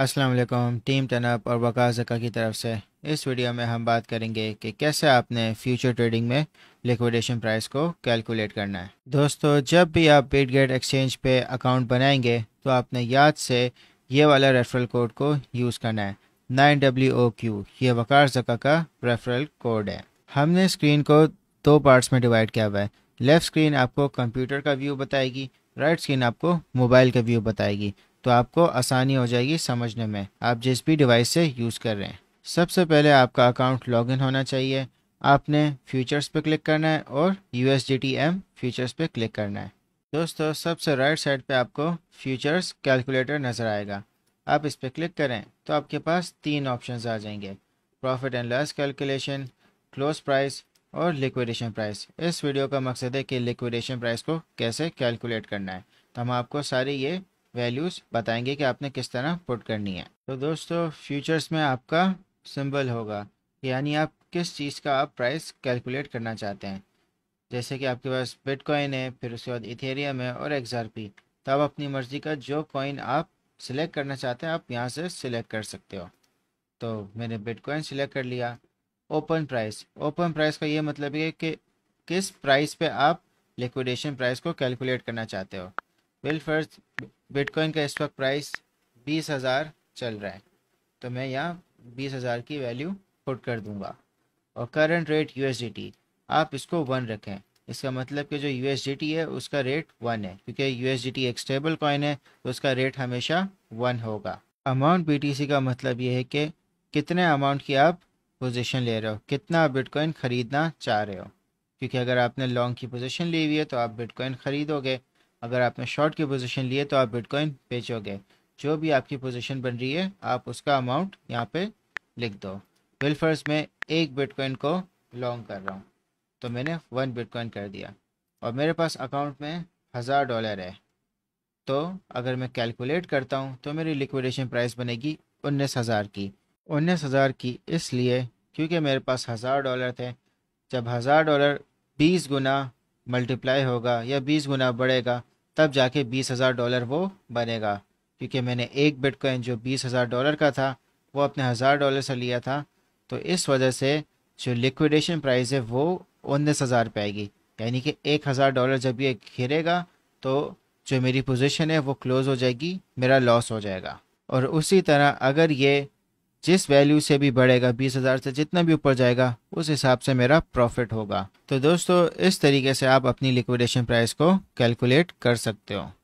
अस्सलाम वालेकुम टीम तनाब और वक़ा जका की तरफ से इस वीडियो में हम बात करेंगे कि कैसे आपने फ्यूचर ट्रेडिंग में लिक्विडेशन प्राइस को कैलकुलेट करना है दोस्तों जब भी आप गेट एक्सचेंज पे अकाउंट बनाएंगे तो आपने याद से ये वाला रेफरल कोड को यूज़ करना है नाइन डब्ल्यू ओ क्यू ये वक़ार जका का रेफरल कोड है हमने स्क्रीन को दो पार्ट्स में डिवाइड किया हुआ है लेफ़्ट स्क्रीन आपको कंप्यूटर का व्यू बताएगी राइट right स्क्रीन आपको मोबाइल का व्यू बताएगी तो आपको आसानी हो जाएगी समझने में आप जिस भी डिवाइस से यूज़ कर रहे हैं सबसे पहले आपका अकाउंट लॉगिन होना चाहिए आपने फ्यूचर्स पे क्लिक करना है और यू एस फ्यूचर्स पे क्लिक करना है दोस्तों सबसे राइट साइड पे आपको फ्यूचर्स कैलकुलेटर नज़र आएगा आप इस पर क्लिक करें तो आपके पास तीन ऑप्शन आ जाएंगे profit and loss calculation close price और लिक्विडेशन प्राइस इस वीडियो का मकसद है कि लिक्विडेशन प्राइस को कैसे कैलकुलेट करना है तो हम आपको सारी ये वैल्यूज़ बताएंगे कि आपने किस तरह पुट करनी है तो दोस्तों फ्यूचर्स में आपका सिंबल होगा यानी आप किस चीज़ का आप प्राइस कैलकुलेट करना चाहते हैं जैसे कि आपके पास बिटकॉइन है फिर उसके बाद इथेरियम है और एक्सआरपी तो आप अपनी मर्ज़ी का जो कॉइन आप सिलेक्ट करना चाहते हैं आप यहाँ से सिलेक्ट कर सकते हो तो मैंने बिटकॉइन सिलेक्ट कर लिया ओपन प्राइस ओपन प्राइस का ये मतलब है कि किस प्राइस पे आप लिक्विडेशन प्राइस को कैलकुलेट करना चाहते हो बिल फर्स्ट बिटकॉइन का इस वक्त प्राइस बीस हज़ार चल रहा है तो मैं यहाँ बीस हज़ार की वैल्यू पुट कर दूँगा और करंट रेट यू आप इसको वन रखें इसका मतलब कि जो यू है उसका रेट वन है क्योंकि यू एक स्टेबल कॉइन है तो उसका रेट हमेशा वन होगा अमाउंट बी का मतलब ये है कि कितने अमाउंट की आप पोजीशन ले रहे हो कितना आप बिटकॉइन ख़रीदना चाह रहे हो क्योंकि अगर आपने लॉन्ग की पोजीशन ली हुई है तो आप बिटकॉइन ख़रीदोगे अगर आपने शॉर्ट की पोजीशन लिए तो आप बिटकॉइन बेचोगे जो भी आपकी पोजीशन बन रही है आप उसका अमाउंट यहाँ पे लिख दो बिलफर्स में एक बिटकॉइन को लॉन्ग कर रहा हूँ तो मैंने वन बिटकॉइन कर दिया और मेरे पास अकाउंट में हज़ार डॉलर है तो अगर मैं कैलकुलेट करता हूँ तो मेरी लिक्विडेशन प्राइस बनेगी उन्नीस हज़ार की उन्नीस हज़ार की इसलिए क्योंकि मेरे पास हज़ार डॉलर थे जब हज़ार डॉलर बीस गुना मल्टीप्लाई होगा या बीस गुना बढ़ेगा तब जाके बीस हज़ार डॉलर वो बनेगा क्योंकि मैंने एक बिटकॉइन जो बीस हज़ार डॉलर का था वो अपने हज़ार डॉलर से लिया था तो इस वजह से जो लिक्विडेशन प्राइस है वो उन्नीस हज़ार पे आएगी यानी कि एक हज़ार डॉलर जब ये घिरेगा तो जो मेरी पोजीशन है वो क्लोज़ हो जाएगी मेरा लॉस हो जाएगा और उसी तरह अगर ये जिस वैल्यू से भी बढ़ेगा बीस हज़ार से जितना भी ऊपर जाएगा उस हिसाब से मेरा प्रॉफिट होगा तो दोस्तों इस तरीके से आप अपनी लिक्विडेशन प्राइस को कैलकुलेट कर सकते हो